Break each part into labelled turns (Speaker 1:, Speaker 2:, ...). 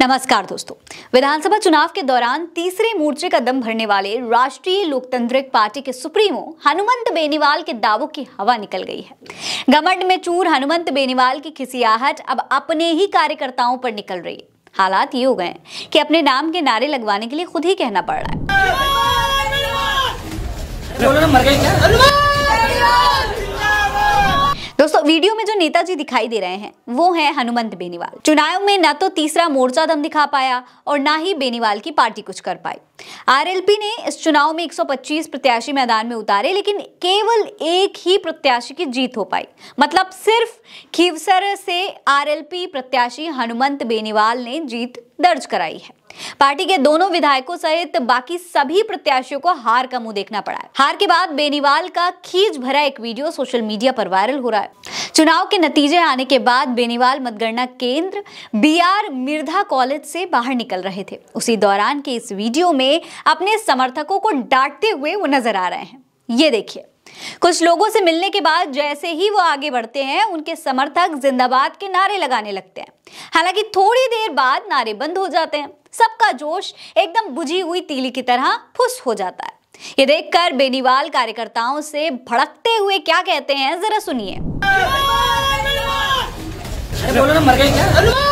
Speaker 1: नमस्कार दोस्तों विधानसभा चुनाव के दौरान तीसरे मोर्चे का दम भरने वाले राष्ट्रीय लोकतांत्रिक पार्टी के सुप्रीमो हनुमंत बेनीवाल के दावों की हवा निकल गई है गमंड में चूर हनुमंत बेनीवाल की खिसियाहट अब अपने ही कार्यकर्ताओं पर निकल रही है हालात ये हो गए कि अपने नाम के नारे लगवाने के लिए खुद ही कहना पड़ रहा है दोस्तों वीडियो में जो नेताजी दिखाई दे रहे हैं वो हैं हनुमंत बेनीवाल चुनाव में ना तो तीसरा मोर्चा दम दिखा पाया और ना ही बेनीवाल की पार्टी कुछ कर पाई आरएलपी ने इस चुनाव में 125 प्रत्याशी मैदान में उतारे लेकिन केवल एक ही प्रत्याशी की जीत हो पाई मतलब सिर्फ खीवसर से आरएलपी प्रत्याशी हनुमंत बेनीवाल ने जीत दर्ज कराई है पार्टी के दोनों विधायकों सहित बाकी सभी प्रत्याशियों को हार का मुंह देखना पड़ा है हार के बाद बेनीवाल का खींच भरा एक वीडियो सोशल मीडिया पर वायरल हो रहा है चुनाव के नतीजे आने के बाद बेनीवाल मतगणना केंद्र बीआर मिर्धा कॉलेज से बाहर निकल रहे थे उसी दौरान के इस वीडियो में अपने समर्थकों को डांटते हुए वो नजर आ रहे हैं ये देखिए कुछ लोगों से मिलने के बाद जैसे ही वो आगे बढ़ते हैं उनके समर्थक जिंदाबाद के नारे लगाने लगते हैं हालांकि थोड़ी देर बाद नारे बंद हो जाते हैं सबका जोश एकदम बुझी हुई तीली की तरह फुस हो जाता है ये देखकर बेनीवाल कार्यकर्ताओं से भड़कते हुए क्या कहते हैं जरा सुनिए बोलो ना मर गए क्या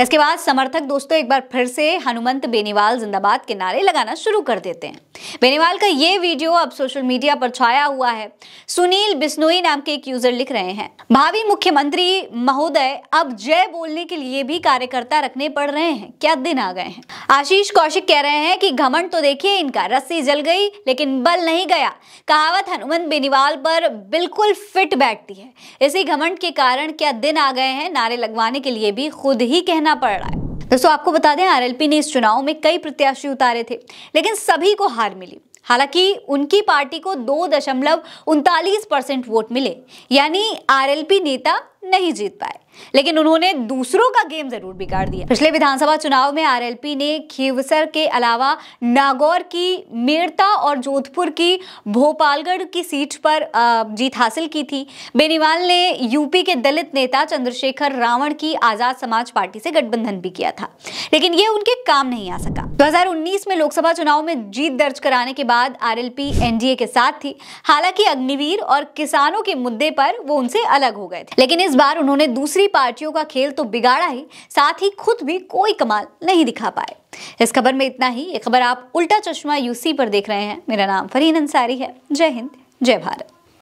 Speaker 1: इसके बाद समर्थक दोस्तों एक बार फिर से हनुमंत बेनीवाल जिंदाबाद के नारे लगाना शुरू कर देते हैं बेनीवाल का ये वीडियो अब सोशल मीडिया पर छाया हुआ है सुनील बिस्नोई नाम के एक यूजर लिख रहे हैं भावी मुख्यमंत्री महोदय अब जय बोलने के लिए भी कार्यकर्ता रखने पड़ रहे हैं क्या दिन आ गए हैं आशीष कौशिक कह रहे हैं कि घमंड तो देखिए इनका रस्सी जल गई लेकिन बल नहीं गया कहावत हनुमंत बेनीवाल पर बिल्कुल फिट बैठती है इसी घमंड के कारण क्या दिन आ गए हैं नारे लगवाने के लिए भी खुद ही कहना करना पड़ रहा है दोस्तों आपको बता दें आरएलपी ने इस चुनाव में कई प्रत्याशी उतारे थे लेकिन सभी को हार मिली हालांकि उनकी पार्टी को दो दशमलव उनतालीस परसेंट वोट मिले यानी आरएलपी नेता नहीं जीत पाए लेकिन उन्होंने दूसरों का गेम जरूर बिगाड़ दिया पिछले विधानसभा चुनाव में आरएलपी ने खीवसर के अलावा नागौर की मेड़ता और जोधपुर की भोपालगढ़ की सीट पर जीत हासिल की थी बेनीवाल ने यूपी के दलित नेता चंद्रशेखर रावण की आजाद समाज पार्टी से गठबंधन भी किया था लेकिन ये उनके काम नहीं आ सका 2019 में लोकसभा चुनाव में जीत दर्ज कराने के बाद आर एनडीए के साथ थी हालांकि अग्निवीर और किसानों के मुद्दे पर वो उनसे अलग हो गए थे लेकिन इस बार उन्होंने दूसरी पार्टियों का खेल तो बिगाड़ा ही साथ ही खुद भी कोई कमाल नहीं दिखा पाए इस खबर में इतना ही ये खबर आप उल्टा चश्मा यूसी पर देख रहे हैं मेरा नाम फरीन अंसारी है जय हिंद जय भारत